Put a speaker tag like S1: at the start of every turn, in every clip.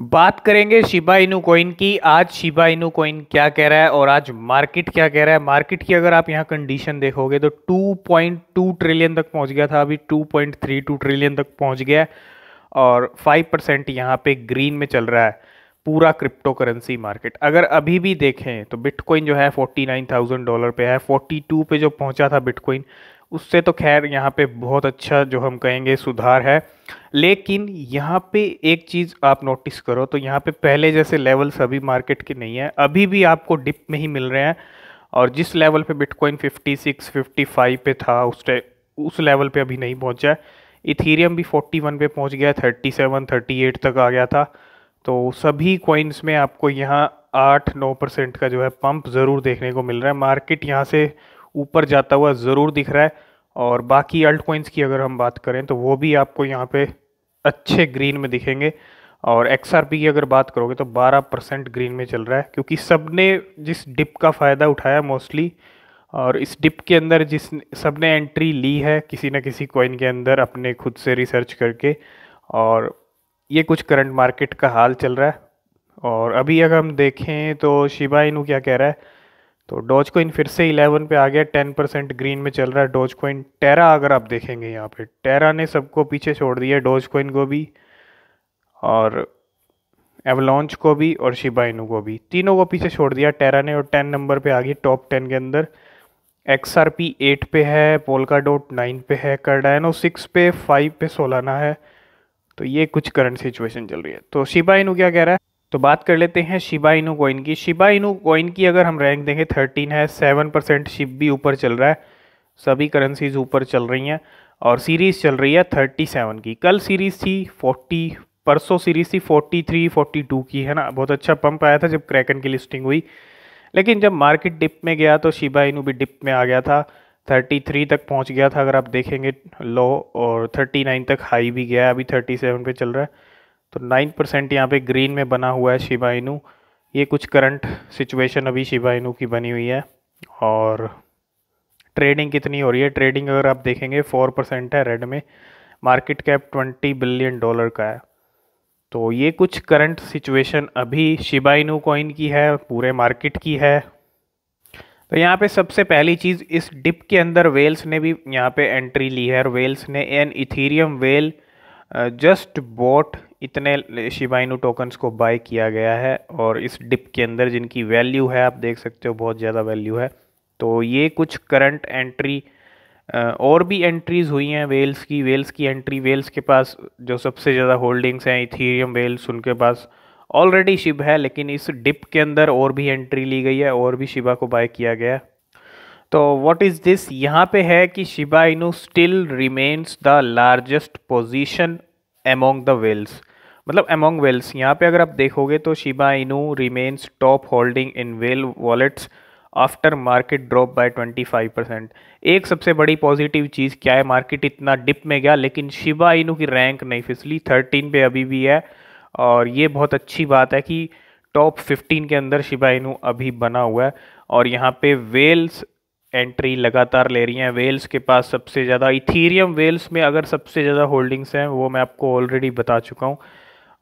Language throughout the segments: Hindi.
S1: बात करेंगे शिबा इनू कोइन की आज शिबा इनू कोइन क्या कह रहा है और आज मार्केट क्या कह रहा है मार्केट की अगर आप यहाँ कंडीशन देखोगे तो 2.2 ट्रिलियन तक पहुँच गया था अभी 2.32 ट्रिलियन तक पहुँच गया और 5 परसेंट यहाँ पर ग्रीन में चल रहा है पूरा क्रिप्टो करेंसी मार्केट अगर अभी भी देखें तो बिटकॉइन जो है 49,000 डॉलर पे है 42 पे जो पहुंचा था बिटकॉइन उससे तो खैर यहाँ पे बहुत अच्छा जो हम कहेंगे सुधार है लेकिन यहाँ पे एक चीज़ आप नोटिस करो तो यहाँ पे पहले जैसे लेवल सभी मार्केट के नहीं है अभी भी आपको डिप में ही मिल रहे हैं और जिस लेवल पे बिटकॉइन 56, 55 पे था उस उस लेवल पे अभी नहीं पहुँचा है इथीरियम भी 41 पे पहुँच गया 37, 38 तक आ गया था तो सभी कॉइन्स में आपको यहाँ आठ नौ परसेंट का जो है पम्प ज़रूर देखने को मिल रहा है मार्केट यहाँ से ऊपर जाता हुआ ज़रूर दिख रहा है और बाकी अल्ट कोइंस की अगर हम बात करें तो वो भी आपको यहाँ पे अच्छे ग्रीन में दिखेंगे और एक्स की अगर बात करोगे तो 12 परसेंट ग्रीन में चल रहा है क्योंकि सब ने जिस डिप का फ़ायदा उठाया मोस्टली और इस डिप के अंदर जिस सब ने एंट्री ली है किसी न किसी कॉइन के अंदर अपने खुद से रिसर्च करके और ये कुछ करंट मार्केट का हाल चल रहा है और अभी अगर हम देखें तो शिबा इनू क्या कह रहा है तो डॉज कोइन फिर से 11 पे आ गया 10 परसेंट ग्रीन में चल रहा है डॉज कोइन टेरा अगर आप देखेंगे यहाँ पे टेरा ने सबको पीछे छोड़ दिया डॉज कोइन को भी और एवलॉन्च को भी और शिबाइनू को भी तीनों को पीछे छोड़ दिया टेरा ने और 10 नंबर पे आ गई टॉप 10 के अंदर एक्स आर पी एट पे है पोलका डोट नाइन पे है करडाइनो सिक्स पे फाइव पे सोलाना है तो ये कुछ करंट सिचुएशन चल रही है तो शिबाइनू क्या कह रहा है तो बात कर लेते हैं शिबा इनू कॉइन की शिबा इनू कॉइन की अगर हम रैंक देंगे थर्टीन है सेवन परसेंट शिप भी ऊपर चल रहा है सभी करेंसीज ऊपर चल रही हैं और सीरीज़ चल रही है थर्टी सेवन की कल सीरीज़ थी फोर्टी परसों सीरीज़ थी फोर्टी थ्री फोर्टी टू की है ना बहुत अच्छा पंप आया था जब क्रैकन की लिस्टिंग हुई लेकिन जब मार्केट डिप में गया तो शिबा इनू भी डिप में आ गया था थर्टी थ्री तक पहुंच गया था अगर आप देखेंगे लो और थर्टी नाइन तक हाई भी गया अभी थर्टी सेवन पे चल रहा है तो नाइन परसेंट यहाँ पर ग्रीन में बना हुआ है शिवाइनू ये कुछ करंट सिचुएशन अभी शिबाइनू की बनी हुई है और ट्रेडिंग कितनी हो रही है ट्रेडिंग अगर आप देखेंगे फोर परसेंट है रेड में market cap twenty billion dollar का है तो ये कुछ करंट सिचुएशन अभी शिबाइनू कॉइन की है पूरे मार्केट की है तो यहाँ पे सबसे पहली चीज़ इस डिप के अंदर वेल्स ने भी यहाँ पे एंट्री ली है और वेल्स ने an Ethereum whale just bought इतने शिवाइनू टोकन्स को बाय किया गया है और इस डिप के अंदर जिनकी वैल्यू है आप देख सकते हो बहुत ज़्यादा वैल्यू है तो ये कुछ करंट एंट्री और भी एंट्रीज़ हुई हैं वेल्स की वेल्स की एंट्री वेल्स के पास जो सबसे ज़्यादा होल्डिंग्स हैं इथीरियम वेल्स उनके पास ऑलरेडी शिप है लेकिन इस डिप के अंदर और भी एंट्री ली गई है और भी शिबा को बाय किया गया तो व्हाट इज़ दिस यहाँ पे है कि Shiba Inu still remains the largest position among the whales मतलब अमोंग वेल्स यहाँ पे अगर आप देखोगे तो Shiba Inu remains top holding in whale wallets after market drop by 25 percent एक सबसे बड़ी पॉजिटिव चीज़ क्या है मार्केट इतना डिप में गया लेकिन शिबा इनू की रैंक नहीं फिसली 13 पे अभी भी है और ये बहुत अच्छी बात है कि टॉप 15 के अंदर शिबा इनू अभी बना हुआ है और यहाँ पे वेल्स एंट्री लगातार ले रही हैं वेल्स के पास सबसे ज़्यादा इथीरियम वेल्स में अगर सबसे ज़्यादा होल्डिंग्स हैं वो मैं आपको ऑलरेडी बता चुका हूँ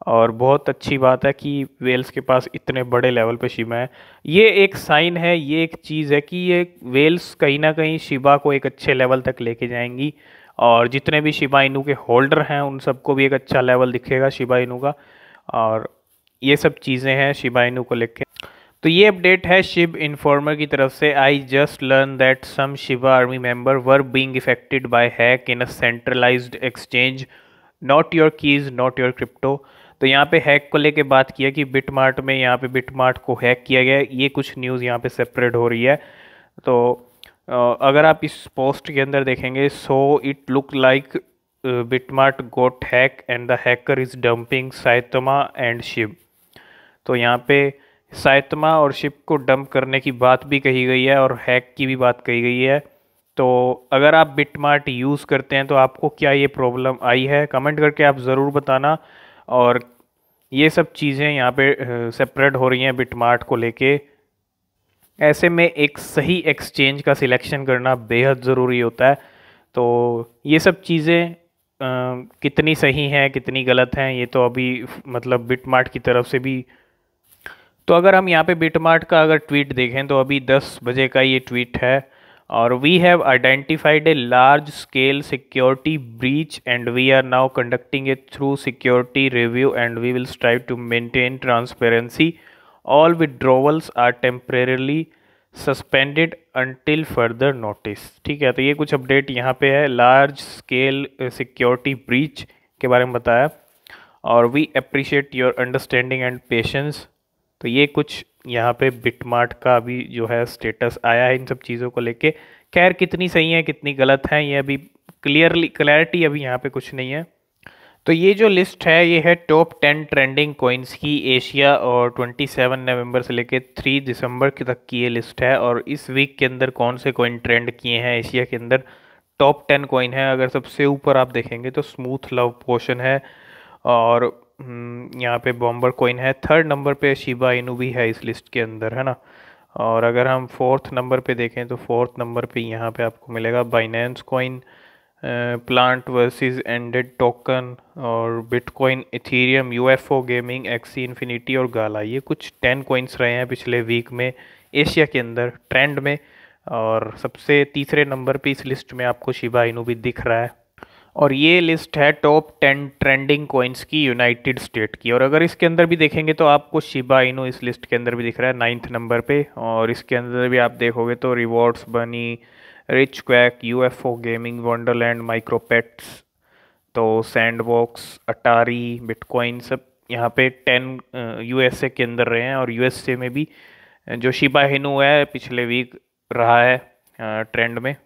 S1: और बहुत अच्छी बात है कि वेल्स के पास इतने बड़े लेवल पे शिबा है ये एक साइन है ये एक चीज़ है कि ये वेल्स कहीं ना कहीं शिबा को एक अच्छे लेवल तक लेके जाएंगी और जितने भी शिबा इनू के होल्डर हैं उन सबको भी एक अच्छा लेवल दिखेगा शिबा इनू का और ये सब चीज़ें हैं शिबा इनू को लेके तो ये अपडेट है शिब इन्फॉर्मर की तरफ से I just learn that some Shiba army member were being affected by hack in a centralized exchange not your keys not your crypto तो यहाँ पे हैक को लेके बात किया कि बिटमार्ट में यहाँ पे बिटमार्ट को हैक किया गया ये कुछ न्यूज़ यहाँ पे सेपरेट हो रही है तो अगर आप इस पोस्ट के अंदर देखेंगे so it look like BitMart got hack and the hacker is dumping Saitama and Shib तो यहाँ पे साइतमा और शिप को डंप करने की बात भी कही गई है और हैक की भी बात कही गई है तो अगर आप बिटमार्ट यूज़ करते हैं तो आपको क्या ये प्रॉब्लम आई है कमेंट करके आप ज़रूर बताना और ये सब चीज़ें यहाँ पे सेपरेट हो रही हैं बिटमार्ट को लेके ऐसे में एक सही एक्सचेंज का सिलेक्शन करना बेहद ज़रूरी होता है तो ये सब चीज़ें कितनी सही हैं कितनी गलत हैं ये तो अभी मतलब बिटमार्ट की तरफ से भी तो अगर हम यहाँ पे बिटमार्ट का अगर ट्वीट देखें तो अभी दस बजे का ये ट्वीट है और we have identified a large scale security breach and we are now conducting it through security review and we will strive to maintain transparency all withdrawals are temporarily suspended until further notice ठीक है तो ये कुछ अपडेट यहाँ पे है लार्ज स्केल सिक्योरिटी ब्रीच के बारे में बताया और we appreciate your understanding and patience तो ये कुछ यहाँ पे बिटमार्ट का अभी जो है स्टेटस आया है इन सब चीज़ों को लेके खैर कितनी सही है कितनी गलत है ये अभी क्लियरली क्लैरिटी अभी यहाँ पे कुछ नहीं है तो ये जो लिस्ट है ये है टॉप टेन ट्रेंडिंग कोइंस की एशिया और 27 नवंबर से लेके 3 दिसंबर तक की ये लिस्ट है और इस वीक के अंदर कौन से कोइन ट्रेंड किए हैं एशिया के अंदर टॉप टेन कोइन है अगर सबसे ऊपर आप देखेंगे तो स्मूथ लव पोशन है और हम्म, यहाँ पे बॉम्बर कोइन है थर्ड नंबर पे शिबा इनू भी है इस लिस्ट के अंदर है ना और अगर हम फोर्थ नंबर पे देखें तो फोर्थ नंबर पे यहाँ पे आपको मिलेगा Binance coin plant versus undead token और Bitcoin Ethereum UFO gaming Axie Infinity और गाला ये कुछ टेन कोइंस रहे हैं पिछले वीक में एशिया के अंदर ट्रेंड में और सबसे तीसरे नंबर पे इस लिस्ट में आपको शिबा इनू भी दिख रहा है और ये लिस्ट है टॉप टेन ट्रेंडिंग कॉइन्स की यूनाइटेड स्टेट की और अगर इसके अंदर भी देखेंगे तो आपको शिबा इनो इस लिस्ट के अंदर भी दिख रहा है नाइन्थ नंबर पे और इसके अंदर भी आप देखोगे तो rewards bunny rich quack U F O gaming wonderland MicroPets तो सैंड बॉक्स अटारी बिटकॉइन सब यहाँ पे टेन यू एस ए के अंदर रहे हैं और यू एस ए में भी जो शिबा हिनू है पिछले वीक रहा है ट्रेंड uh, में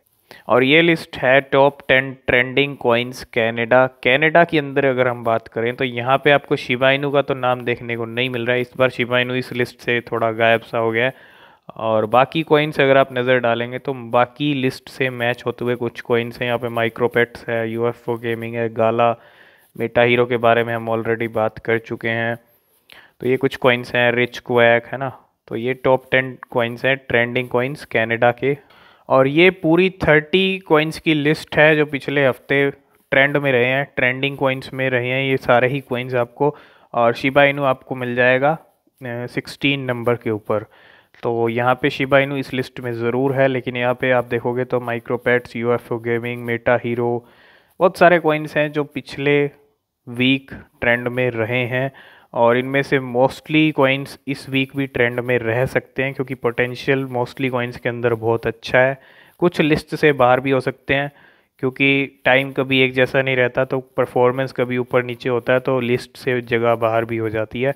S1: और ये लिस्ट है top ten trending coins Canada Canada के अंदर अगर हम बात करें तो यहाँ पे आपको शिवाइनू का तो नाम देखने को नहीं मिल रहा है इस बार शिवाइनू इस लिस्ट से थोड़ा गायब सा हो गया और बाकी कॉइन्स अगर आप नज़र डालेंगे तो बाकी लिस्ट से मैच होते हुए कुछ कॉइन्स हैं यहाँ पे माइक्रोपेट्स है यूएफओ गेमिंग है गाला मेटा हीरो के बारे में हम ऑलरेडी बात कर चुके हैं तो ये कुछ कॉइन्स हैं रिच क्वैक है ना तो ये टॉप टेन कॉइन्स हैं ट्रेंडिंग कॉइन्स कैनेडा के और ये पूरी थर्टी कोइंस की लिस्ट है जो पिछले हफ्ते ट्रेंड में रहे हैं ट्रेंडिंग कोइंस में रहे हैं ये सारे ही कोइंस आपको और शिबा इनू आपको मिल जाएगा सिक्सटीन नंबर के ऊपर तो यहाँ पे शिबा इनू इस लिस्ट में ज़रूर है लेकिन यहाँ पे आप देखोगे तो MicroPets U F gaming meta hero बहुत सारे कोइंस हैं जो पिछले वीक ट्रेंड में रहे हैं और इनमें से मोस्टली कॉइन्स इस वीक भी ट्रेंड में रह सकते हैं क्योंकि पोटेंशियल मोस्टली कॉइन्स के अंदर बहुत अच्छा है कुछ लिस्ट से बाहर भी हो सकते हैं क्योंकि टाइम कभी एक जैसा नहीं रहता तो परफॉर्मेंस कभी ऊपर नीचे होता है तो लिस्ट से जगह बाहर भी हो जाती है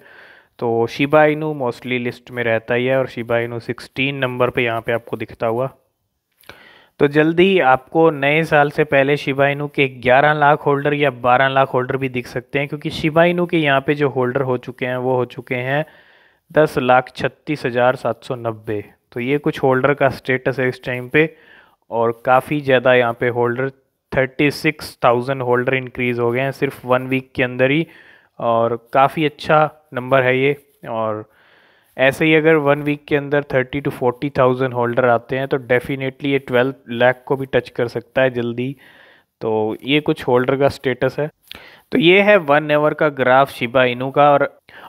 S1: तो शिबा इनू मोस्टली लिस्ट में रहता ही है और शिबा सिक्सटीन नंबर पे यहाँ पे आपको दिखता हुआ तो जल्दी ही आपको नए साल से पहले शिबाइनू के 11 लाख होल्डर या 12 लाख होल्डर भी दिख सकते हैं क्योंकि शिबाइनू के यहाँ पे जो होल्डर हो चुके हैं वो हो चुके हैं दस लाख छत्तीस हज़ार सात सौ नब्बे तो ये कुछ होल्डर का स्टेटस है इस टाइम पे और काफ़ी ज़्यादा यहाँ पे holder thirty six thousand holder increase हो गए हैं सिर्फ वन वीक के अंदर ही और काफ़ी अच्छा नंबर है ये और ऐसे ही अगर वन वीक के अंदर thirty two forty thousand holder आते हैं तो डेफिनेटली ये ट्वेल्व लाख को भी टच कर सकता है जल्दी तो ये कुछ होल्डर का स्टेटस है तो ये है वन एवर का ग्राफ शिबा इनू का और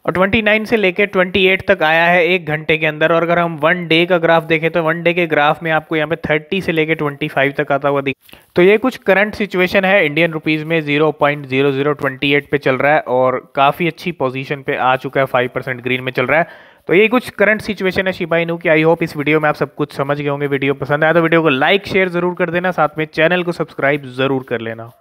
S1: और 29 से लेकर 28 तक आया है एक घंटे के अंदर और अगर हम वन डे का ग्राफ देखें तो वन डे के ग्राफ में आपको यहाँ पे 30 से लेकर 25 तक आता हुआ दिख तो ये कुछ करंट सिचुएशन है इंडियन रुपीज़ में 0.0028 पे चल रहा है और काफ़ी अच्छी पोजीशन पे आ चुका है 5 परसेंट ग्रीन में चल रहा है तो ये कुछ करंट सिचुएशन है शिबा इनू की आई होप इस वीडियो में आप सब कुछ समझ गए होंगे वीडियो पसंद आया तो वीडियो को लाइक शेयर जरूर कर देना साथ में चैनल को सब्सक्राइब जरूर कर लेना